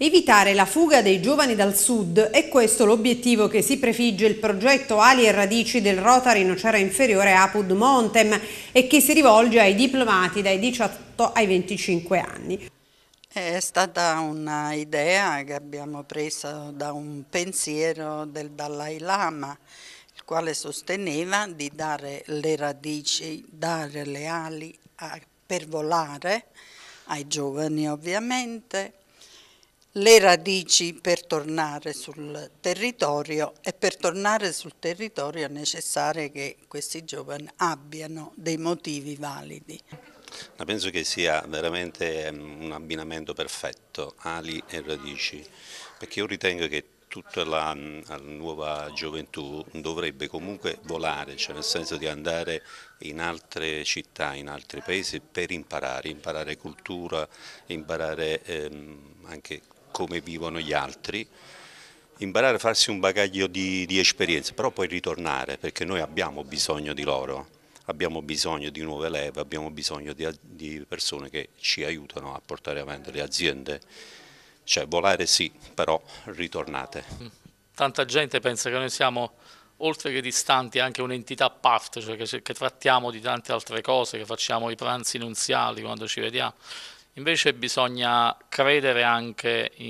Evitare la fuga dei giovani dal sud è questo l'obiettivo che si prefigge il progetto Ali e Radici del Rotary Nocera Inferiore Apud Montem e che si rivolge ai diplomati dai 18 ai 25 anni. È stata un'idea che abbiamo preso da un pensiero del Dalai Lama, il quale sosteneva di dare le radici, dare le ali a, per volare, ai giovani ovviamente, le radici per tornare sul territorio e per tornare sul territorio è necessario che questi giovani abbiano dei motivi validi. Ma penso che sia veramente ehm, un abbinamento perfetto, ali e radici, perché io ritengo che tutta la, mm, la, nuova gioventù dovrebbe comunque volare, cioè nel senso di andare in altre città, in altri paesi per imparare, imparare cultura, imparare ehm, anche come vivono gli altri, imparare a farsi un bagaglio di, di esperienze, però poi ritornare perché noi abbiamo bisogno di loro, abbiamo bisogno di nuove leve, abbiamo bisogno di, di persone che ci aiutano a portare avanti le aziende, cioè volare sì, però ritornate. Tanta gente pensa che noi siamo oltre che distanti anche un'entità a parte, cioè che, che, trattiamo di tante altre cose, che facciamo i pranzi nuziali quando ci vediamo. Invece bisogna credere anche in